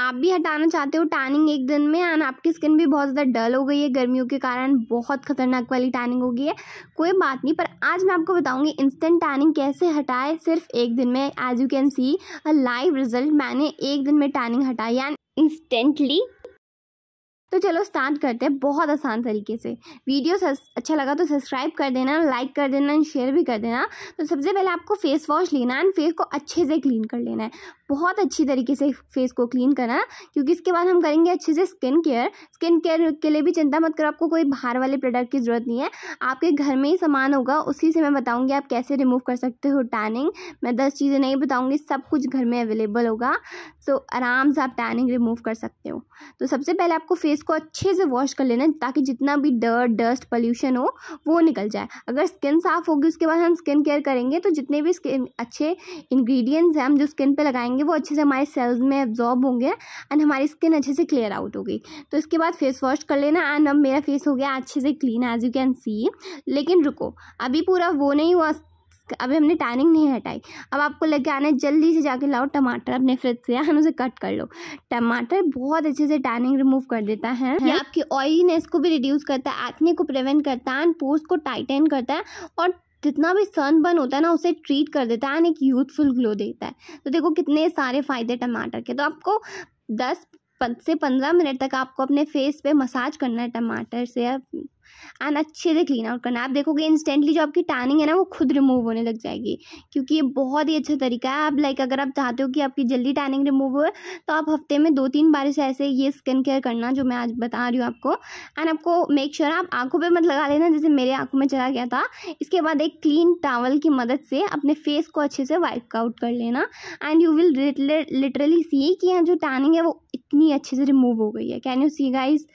आप भी हटाना चाहते हो टैनिंग एक दिन में एंड आपकी स्किन भी बहुत ज़्यादा डल हो गई है गर्मियों के कारण बहुत खतरनाक वाली टैनिंग हो गई है कोई बात नहीं पर आज मैं आपको बताऊंगी इंस्टेंट टैनिंग कैसे हटाए सिर्फ एक दिन में as you can see a live result मैंने एक दिन में टैनिंग हटाई एंड इंस्टेंटली तो चलो स्टार्ट करते हैं बहुत आसान तरीके से वीडियो अच्छा लगा तो सब्सक्राइब कर देना लाइक कर देना एंड शेयर भी कर देना तो सबसे पहले आपको फेस वॉश लेना है एंड फेस को अच्छे से क्लीन कर लेना है बहुत अच्छी तरीके से फेस को क्लीन करना क्योंकि इसके बाद हम करेंगे अच्छे से स्किन केयर स्किन केयर के लिए भी चिंता मत करो आपको कोई बाहर वाले प्रोडक्ट की ज़रूरत नहीं है आपके घर में ही सामान होगा उसी से मैं बताऊँगी आप कैसे रिमूव कर सकते हो टैनिंग मैं दस चीज़ें नहीं बताऊँगी सब कुछ घर में अवेलेबल होगा सो आराम से आप टैनिंग रिमूव कर सकते हो तो सबसे पहले आपको फेस को अच्छे से वॉश कर लेना ताकि जितना भी डर्ट डस्ट पॉल्यूशन हो वो निकल जाए अगर स्किन साफ़ होगी उसके बाद हम स्किन केयर करेंगे तो जितने भी स्किन अच्छे इंग्रेडिएंट्स हैं हम जो स्किन पे लगाएंगे जाएंगे वो अच्छे से हमारे सेल्स में एब्जॉर्ब होंगे एंड हमारी स्किन अच्छे से क्लियर आउट होगी तो इसके बाद फेस वॉश कर लेना एंड अब मेरा फेस हो गया अच्छे से clean as you can see लेकिन रुको अभी पूरा वो नहीं हुआ अभी हमने टैनिंग नहीं हटाई अब आपको लेके आना है जल्दी से जाके लाओ टमाटर अपने फ्रिज से हम उसे कट कर लो टमाटर बहुत अच्छे से टैनिंग रिमूव कर देता है ये आपकी ऑयलीनेस को भी रिड्यूस करता है एक्ने को प्रिवेंट करता है एंड पोर्स को टाइटन करता है और जितना भी सन बन होता है ना उसे ट्रीट कर देता है एंड एक यूथफुल ग्लो देता है तो देखो कितने सारे फ़ायदे टमाटर के तो आपको दस से पंद्रह मिनट तक आपको अपने फेस पे मसाज करना है टमाटर से एंड अच्छे से क्लीन आउट करना आप देखोगे इंस्टेंटली जो आपकी टैनिंग है ना वो खुद रिमूव होने लग जाएगी क्योंकि ये बहुत ही अच्छा तरीका है आप लाइक अगर आप चाहते हो कि आपकी जल्दी टैनिंग रिमूव हो तो आप हफ्ते में दो तीन बार से ऐसे ये स्किन केयर करना जो मैं आज बता रही हूँ आपको एंड आपको मेक श्योर sure आप आंखों पर मत लगा लेना जैसे मेरे आंखों में चला गया था इसके बाद एक क्लीन टावल की मदद से अपने फेस को अच्छे से वाइप आउट कर लेना and you will literally see कि यहाँ जो टैनिंग है वो इतनी अच्छे से रिमूव हो गई है कैन यू सी गाइज़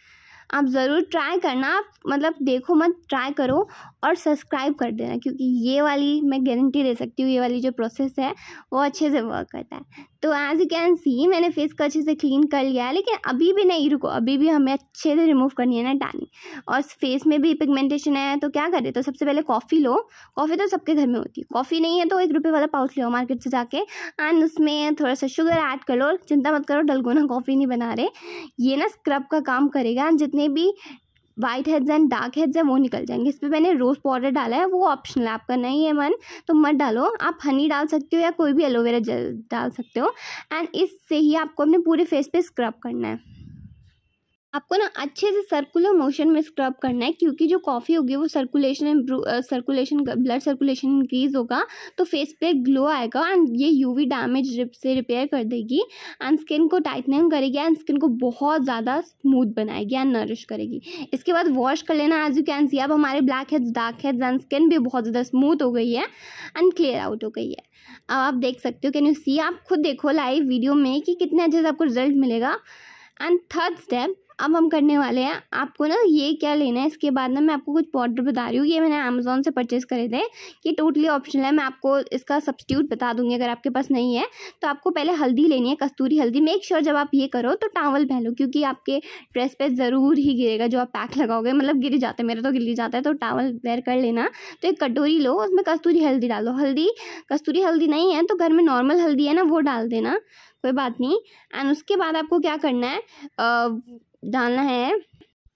आप ज़रूर ट्राई करना आप मतलब देखो मत ट्राई करो और सब्सक्राइब कर देना क्योंकि ये वाली मैं गारंटी दे सकती हूँ ये वाली जो प्रोसेस है वो अच्छे से वर्क करता है तो एज़ यू कैन सी मैंने फेस को अच्छे से क्लीन कर लिया है लेकिन अभी भी नहीं रुको अभी भी हमें अच्छे से रिमूव करनी है ना टैनिंग और फेस में भी पिगमेंटेशन है तो क्या करें तो सबसे पहले कॉफ़ी लो कॉफ़ी तो सबके घर में होती है कॉफ़ी नहीं है तो एक रुपये वाला पाउच लो मार्केट से जाके एंड उसमें थोड़ा सा शुगर ऐड कर लो चिंता मत करो डलगोना कॉफ़ी नहीं बना रहे ये ना स्क्रब का काम करेगा जितने भी whiteheads and dark heads हैं वो निकल जाएंगे इस पर मैंने रोज़ पाउडर डाला है वो ऑप्शनल है आपका नहीं है मन तो मत डालो आप हनी डाल सकते हो या कोई भी एलोवेरा जेल डाल सकते हो एंड इससे ही आपको अपने पूरे फेस पे स्क्रब करना है आपको ना अच्छे से सर्कुलर मोशन में स्क्रब करना है क्योंकि जो कॉफ़ी होगी वो circulation circulation blood circulation increase होगा तो फेस पे ग्लो आएगा एंड ये यूवी डैमेज रिप से रिपेयर कर देगी एंड स्किन को टाइटनिंग करेगी एंड स्किन को बहुत ज़्यादा स्मूथ बनाएगी एंड नरिश करेगी इसके बाद वॉश कर लेना एज यू कैन सी अब हमारे blackheads dark heads and skin भी बहुत ज़्यादा स्मूथ हो गई है एंड क्लियर आउट हो गई है अब आप देख सकते हो कैन यू सी आप खुद देखो लाइव वीडियो में कि कितने अच्छे से आपको रिजल्ट मिलेगा एंड थर्ड स्टेप अब हम करने वाले हैं आपको ना ये क्या लेना है इसके बाद ना मैं आपको कुछ पाउडर बता रही हूँ ये मैंने अमेज़ोन से परचेज़ करे थे ये टोटली ऑप्शनल है मैं आपको इसका सब्सिट्यूट बता दूँगी अगर आपके पास नहीं है तो आपको पहले हल्दी लेनी है कस्तूरी हल्दी मेक श्योर जब आप ये करो तो टावल पहनो क्योंकि आपके ड्रेस पर ज़रूर ही गिरेगा जो आप पैक लगाओगे मतलब गिर जाते हैं मेरा तो गिर जाता है तो टावल वेयर कर लेना तो एक कटोरी लो उसमें कस्तूरी हल्दी डालो हल्दी कस्तूरी हल्दी नहीं है तो घर में नॉर्मल हल्दी है ना वो डाल देना कोई बात नहीं एंड उसके बाद आपको क्या करना है डालना है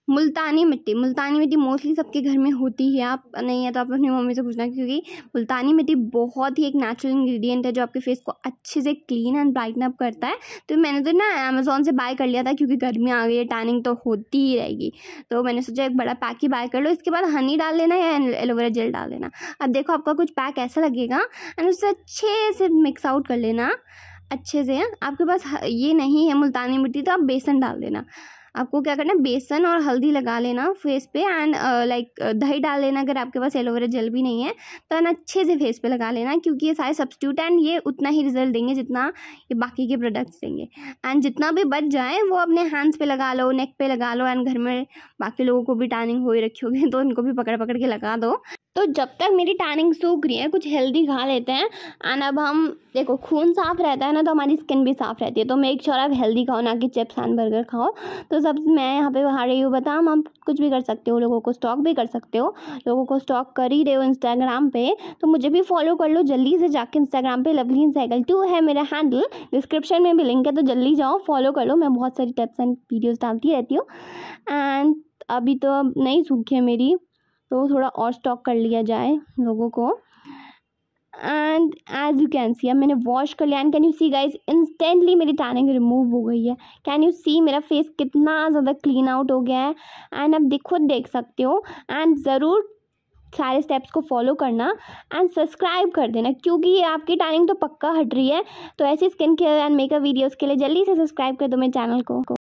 मुल्तानी मिट्टी मुल्तानी मिट्टी मोस्टली सबके घर में होती है आप नहीं है तो आप अपनी मम्मी से पूछना क्योंकि मुल्तानी मिट्टी बहुत ही एक नेचुरल इंग्रेडिएंट है जो आपके फेस को अच्छे से क्लीन एंड ब्राइटन अप करता है तो मैंने तो ना अमेज़ोन से बाय कर लिया था क्योंकि गर्मी आ गई है टैनिंग तो होती ही रहेगी तो मैंने सोचा एक बड़ा पैक ही बाय कर लो इसके बाद हनी डाल लेना या एलोवेरा जेल डाल देना अब देखो आपका कुछ पैक ऐसा लगेगा एंड उससे अच्छे से मिक्स आउट कर लेना अच्छे से आपके पास ये नहीं है मुल्तानी मिट्टी तो आप बेसन डाल देना आपको क्या करना है बेसन और हल्दी लगा लेना फेस पे एंड लाइक uh, uh, दही डाल लेना अगर आपके पास एलोवेरा जेल भी नहीं है तो एंड अच्छे से फेस पे लगा लेना क्योंकि ये सारे सब्सिट्यूट एंड ये उतना ही रिजल्ट देंगे जितना ये बाकी के प्रोडक्ट्स देंगे एंड जितना भी बच जाए वो अपने हैंड्स पे लगा लो नेक पे लगा लो एंड घर में बाकी लोगों को भी टैनिंग हो ही रखी होगी तो उनको भी पकड़ पकड़ के लगा दो तो जब तक मेरी टैनिंग सूख रही है कुछ हेल्दी खा लेते हैं एंड अब हम देखो खून साफ रहता है ना तो हमारी स्किन भी साफ रहती है तो मेक श्योर आप हेल्दी खाओ ना कि चिप्स एंड बर्गर खाओ तो सब मैं यहाँ पे बाहर रही हूँ बताऊँ आप कुछ भी कर सकते हो लोगों को स्टॉक भी कर सकते हो लोगों को स्टॉक कर ही रहे हो इंस्टाग्राम पर तो मुझे भी फॉलो कर लो जल्दी से जाके Instagram lovely in cycle two है मेरा हैंडल डिस्क्रिप्शन में भी लिंक है तो जल्दी जाओ फॉलो कर लो मैं बहुत सारी टिप्स एंड वीडियोज़ डालती रहती हूँ एंड अभी तो अब नहीं सूखी है मेरी तो थोड़ा और स्टॉक कर लिया जाए लोगों को and as you can see अब मैंने वॉश कर लिया and can you see guys instantly मेरी टैनिंग रिमूव हो गई है कैन यू सी मेरा फेस कितना ज़्यादा क्लीन आउट हो गया है एंड अब देखो देख सकते हो एंड ज़रूर सारे स्टेप्स को फॉलो करना एंड सब्सक्राइब कर देना क्योंकि ये आपकी टैनिंग तो पक्का हट रही है तो ऐसी skin care and makeup videos के लिए जल्दी से सब्सक्राइब कर दो मेरे चैनल को